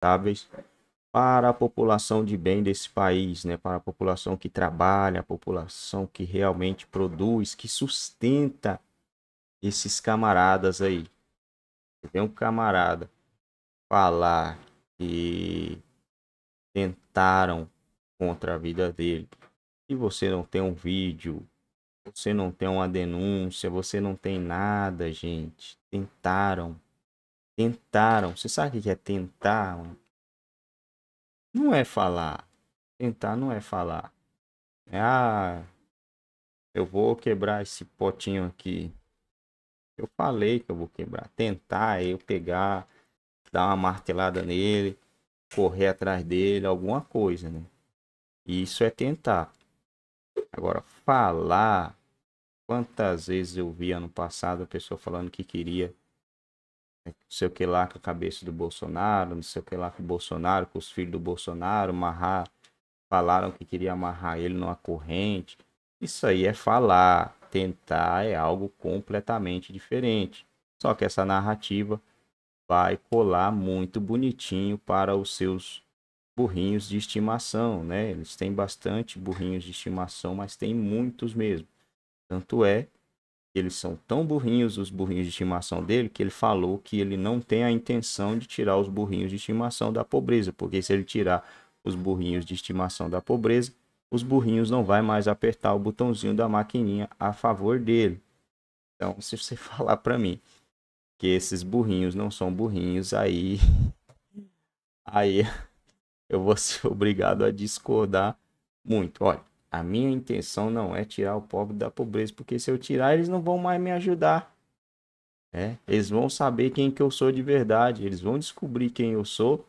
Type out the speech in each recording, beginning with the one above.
sustentáveis para a população de bem desse país, né? para a população que trabalha, a população que realmente produz, que sustenta esses camaradas aí. Você tem um camarada falar que tentaram contra a vida dele e você não tem um vídeo, você não tem uma denúncia, você não tem nada, gente. Tentaram Tentaram. Você sabe o que é tentar? Não é falar. Tentar não é falar. É, ah, eu vou quebrar esse potinho aqui. Eu falei que eu vou quebrar. Tentar é eu pegar, dar uma martelada nele, correr atrás dele, alguma coisa, né? Isso é tentar. Agora, falar. Quantas vezes eu vi ano passado a pessoa falando que queria não sei o que lá com a cabeça do Bolsonaro, não sei o que lá com o Bolsonaro, com os filhos do Bolsonaro, amarrar, falaram que queria amarrar ele numa corrente. Isso aí é falar, tentar é algo completamente diferente. Só que essa narrativa vai colar muito bonitinho para os seus burrinhos de estimação, né? Eles têm bastante burrinhos de estimação, mas tem muitos mesmo. Tanto é eles são tão burrinhos, os burrinhos de estimação dele, que ele falou que ele não tem a intenção de tirar os burrinhos de estimação da pobreza, porque se ele tirar os burrinhos de estimação da pobreza, os burrinhos não vai mais apertar o botãozinho da maquininha a favor dele. Então, se você falar para mim que esses burrinhos não são burrinhos, aí aí eu vou ser obrigado a discordar muito. Olha, a minha intenção não é tirar o pobre da pobreza, porque se eu tirar, eles não vão mais me ajudar. É, eles vão saber quem que eu sou de verdade, eles vão descobrir quem eu sou,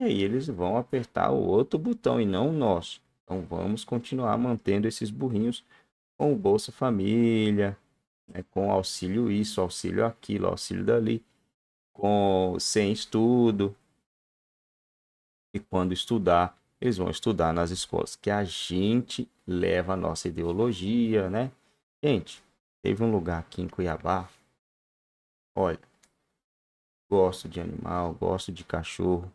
e aí eles vão apertar o outro botão e não o nosso. Então vamos continuar mantendo esses burrinhos com o Bolsa Família, né, com auxílio isso, auxílio aquilo, auxílio dali, com sem estudo. E quando estudar, eles vão estudar nas escolas que a gente leva a nossa ideologia, né? Gente, teve um lugar aqui em Cuiabá. Olha, gosto de animal, gosto de cachorro,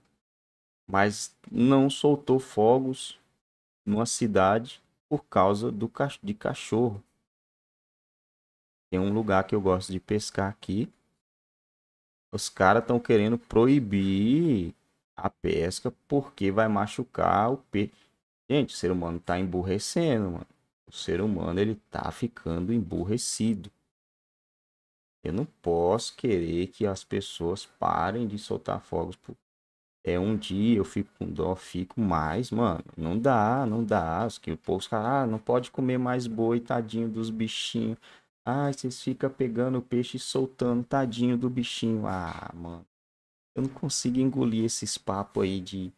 mas não soltou fogos numa cidade por causa do cach de cachorro. Tem um lugar que eu gosto de pescar aqui. Os caras estão querendo proibir a pesca porque vai machucar o peixe. Gente, o ser humano está emburrecendo, mano. O ser humano ele tá ficando emburrecido. Eu não posso querer que as pessoas parem de soltar fogos. Por... É um dia eu fico com dó, fico mais, mano. Não dá, não dá. Os que o povo ah, não pode comer mais boi, tadinho dos bichinhos. Ai, vocês ficam pegando o peixe e soltando, tadinho do bichinho. Ah, mano. Eu não consigo engolir esses papos aí de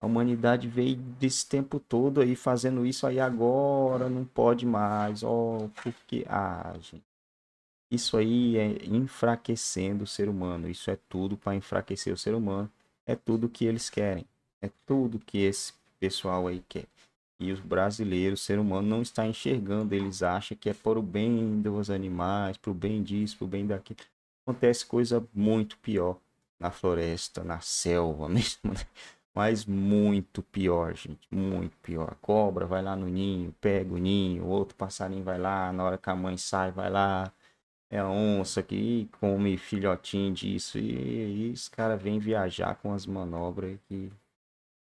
a humanidade veio desse tempo todo aí fazendo isso aí agora, não pode mais, ó, oh, porque ah, gente. Isso aí é enfraquecendo o ser humano, isso é tudo para enfraquecer o ser humano, é tudo que eles querem, é tudo que esse pessoal aí quer. E os brasileiros, o ser humano não está enxergando, eles acham que é para o bem dos animais, para o bem disso, para o bem daquilo. Acontece coisa muito pior na floresta, na selva mesmo, né? Mas muito pior, gente, muito pior. Cobra vai lá no ninho, pega o ninho, outro passarinho vai lá, na hora que a mãe sai, vai lá. É a onça que come filhotinho disso. E aí os caras vêm viajar com as manobras que